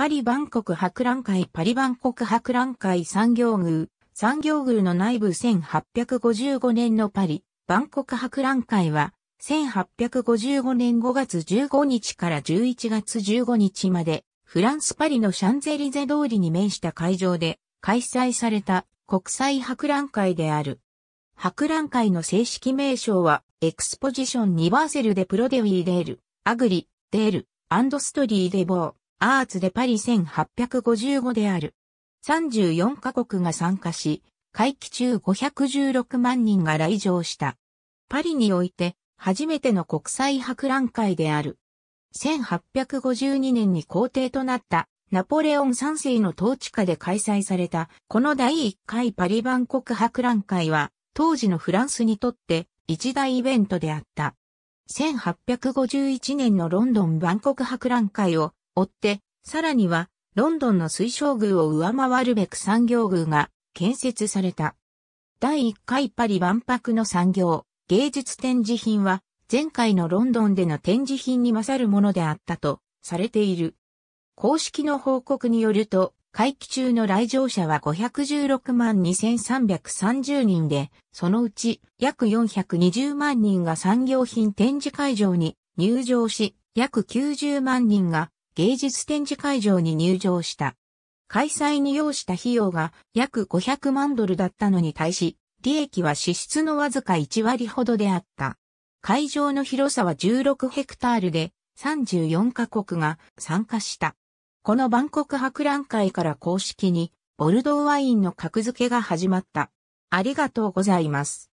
パリ万国博覧会パリ万国博覧会産業宮産業宮の内部1855年のパリ万国博覧会は1855年5月15日から11月15日までフランスパリのシャンゼリゼ通りに面した会場で開催された国際博覧会である。博覧会の正式名称はエクスポジションニバーセルでプロデウィーデール、アグリ、デール、アンドストリーデボー。アーツでパリ1855である。34カ国が参加し、会期中516万人が来場した。パリにおいて初めての国際博覧会である。1852年に皇帝となったナポレオン3世の統治下で開催されたこの第1回パリ万国博覧会は当時のフランスにとって一大イベントであった。1851年のロンドン万国博覧会を追って、さらには、ロンドンの水晶宮を上回るべく産業宮が建設された。第1回パリ万博の産業、芸術展示品は、前回のロンドンでの展示品に勝るものであったと、されている。公式の報告によると、会期中の来場者は516万2330人で、そのうち約420万人が産業品展示会場に入場し、約90万人が芸術展示会場に入場した。開催に要した費用が約500万ドルだったのに対し、利益は支出のわずか1割ほどであった。会場の広さは16ヘクタールで34カ国が参加した。この万国博覧会から公式にボルドーワインの格付けが始まった。ありがとうございます。